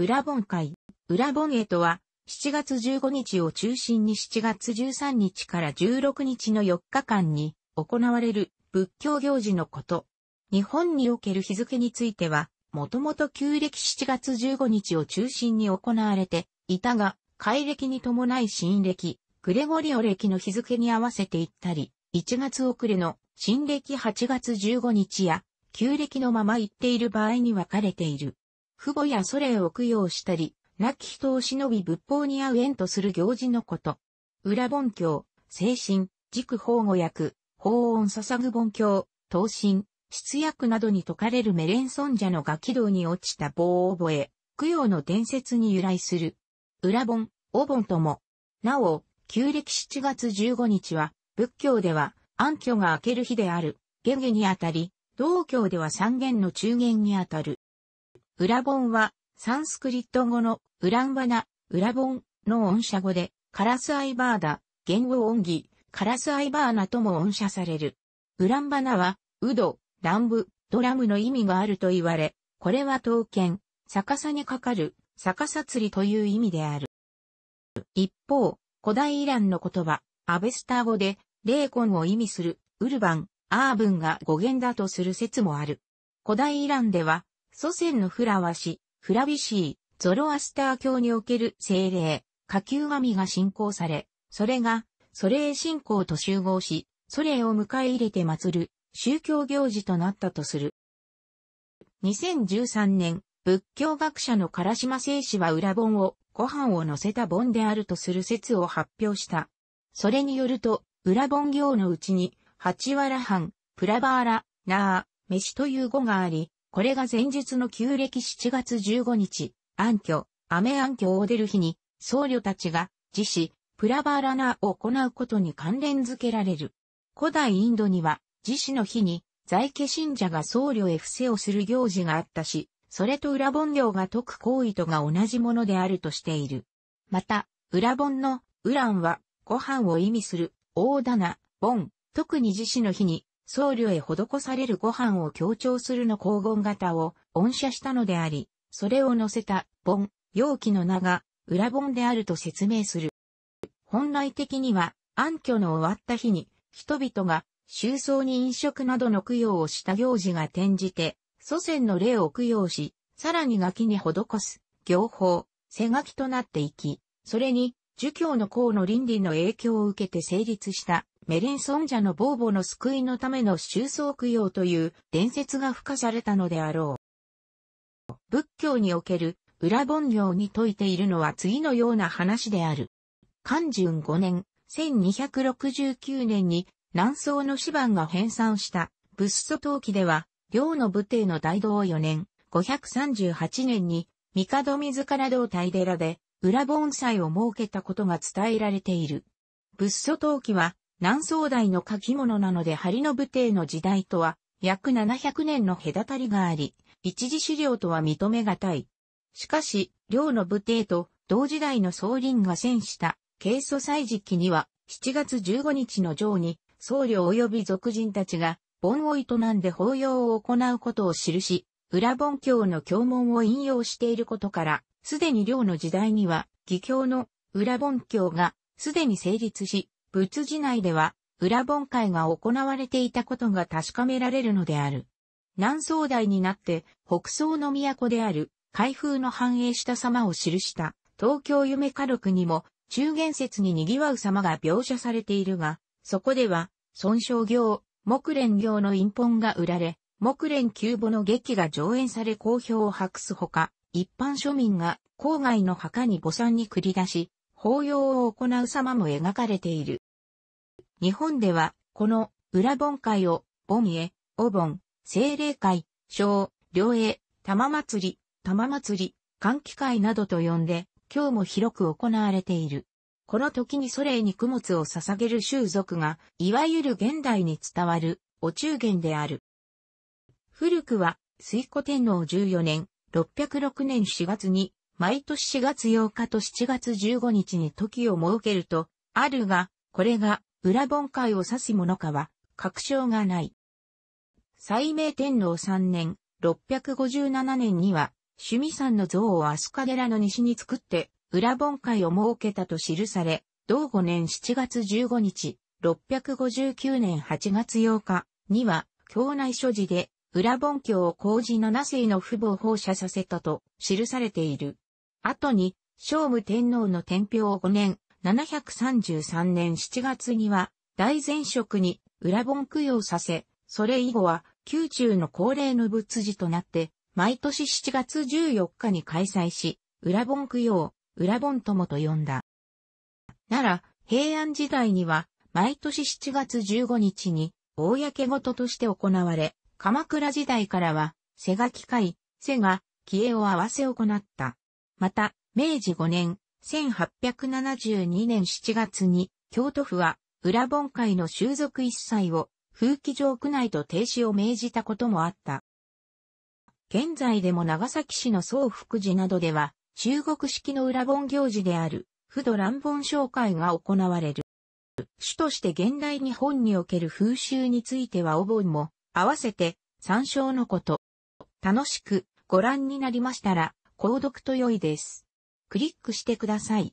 裏盆会。裏盆へとは、7月15日を中心に7月13日から16日の4日間に行われる仏教行事のこと。日本における日付については、もともと旧暦7月15日を中心に行われていたが、改暦に伴い新暦、グレゴリオ暦の日付に合わせていったり、1月遅れの新暦8月15日や、旧暦のまま行っている場合に分かれている。父母や祖霊を供養したり、亡き人を忍び仏法に合う縁とする行事のこと。裏本教、精神、軸法語訳、法音捧ぐ本教、刀身、質薬などに説かれるメレン尊者のガキ道に落ちた棒を覚え、供養の伝説に由来する。裏本、お盆とも。なお、旧暦7月15日は、仏教では、暗挙が明ける日である、下下にあたり、道教では三元の中元にあたる。ウラボンは、サンスクリット語の、ウランバナ、ウラボンの音社語で、カラスアイバーダ、言語音義、カラスアイバーナとも音社される。ウランバナは、ウド、ランブ、ドラムの意味があると言われ、これは刀剣、逆さにかかる、逆さ釣りという意味である。一方、古代イランの言葉、アベスター語で、霊魂を意味する、ウルバン、アーブンが語源だとする説もある。古代イランでは、祖先のフラワ氏、フラビシー、ゾロアスター教における精霊、下級神が信仰され、それが、レイ信仰と集合し、祖霊を迎え入れて祀る、宗教行事となったとする。2013年、仏教学者の唐島聖氏は裏本を、ご飯を乗せた本であるとする説を発表した。それによると、裏本行のうちに、八原藩、プラバーラ、ナー、飯という語があり、これが前述の旧暦7月15日、暗挙、雨暗挙を出る日に、僧侶たちが、自死、プラバーラナーを行うことに関連づけられる。古代インドには、自死の日に、在家信者が僧侶へ伏せをする行事があったし、それと裏本行が解く行為とが同じものであるとしている。また、裏本の、ウランは、ご飯を意味する、大棚、盆、特に自死の日に、僧侶へ施されるご飯を強調するの黄金型を音赦したのであり、それを載せた盆、容器の名が裏本であると説明する。本来的には暗挙の終わった日に人々が収葬に飲食などの供養をした行事が転じて祖先の霊を供養し、さらに器に施す行法、背書きとなっていき、それに儒教の功の倫理の影響を受けて成立したメレン尊者のボーボの救いのための収葬供養という伝説が付加されたのであろう。仏教における裏本行に説いているのは次のような話である。漢順5年、1269年に南宋の芝番が編纂した仏祖陶器では、両の武帝の大道4年、538年に、帝自ら道大寺で、裏盆栽を設けたことが伝えられている。仏祖陶器は、南宋代の書き物なので張武帝の時代とは約700年の隔たりがあり、一時資料とは認めがたい。しかし、両の武帝と同時代の宋林が戦した慶祖祭時期には7月15日の上に僧侶及び俗人たちが盆を営んで法要を行うことを記し、裏盆教の教文を引用していることから、すでに両の時代には、義教の裏盆教がすでに成立し、仏寺内では、裏盆会が行われていたことが確かめられるのである。南宋代になって北宋の都である開封の繁栄した様を記した東京夢家録にも中元節に賑わう様が描写されているが、そこでは、孫商行、木蓮行の陰本が売られ、木蓮旧母の劇が上演され好評を博すほか、一般庶民が郊外の墓に墓参に繰り出し、法要を行う様も描かれている。日本では、この裏盆会を、盆へ、お盆、精霊会、小、両栄、玉祭り、玉祭り、歓気会などと呼んで、今日も広く行われている。この時にソレイに供物を捧げる習俗が、いわゆる現代に伝わる、お中元である。古くは、水古天皇14年、606年4月に、毎年4月8日と7月15日に時を設けると、あるが、これが裏本会を指すものかは、確証がない。斎明天皇3年、657年には、趣味山の像をカデラの西に作って、裏本会を設けたと記され、同5年7月15日、659年8月8日には、教内所持で、裏本教を工事七世の父母を放射させたと記されている。後に、聖武天皇の天平5年、733年7月には、大前職に裏本供養させ、それ以後は、宮中の恒例の仏事となって、毎年7月14日に開催し、裏本供養、裏本友と呼んだ。なら、平安時代には、毎年7月15日に、公事として行われ、鎌倉時代からは、瀬垣会、瀬が、消えを合わせ行った。また、明治5年、1872年7月に、京都府は、裏本会の収俗一切を、風紀上区内と停止を命じたこともあった。現在でも長崎市の総福寺などでは、中国式の裏本行事である、不度乱本紹介が行われる。主として現代日本における風習についてはお盆も合わせて参照のこと。楽しくご覧になりましたら、購読と良いです。クリックしてください。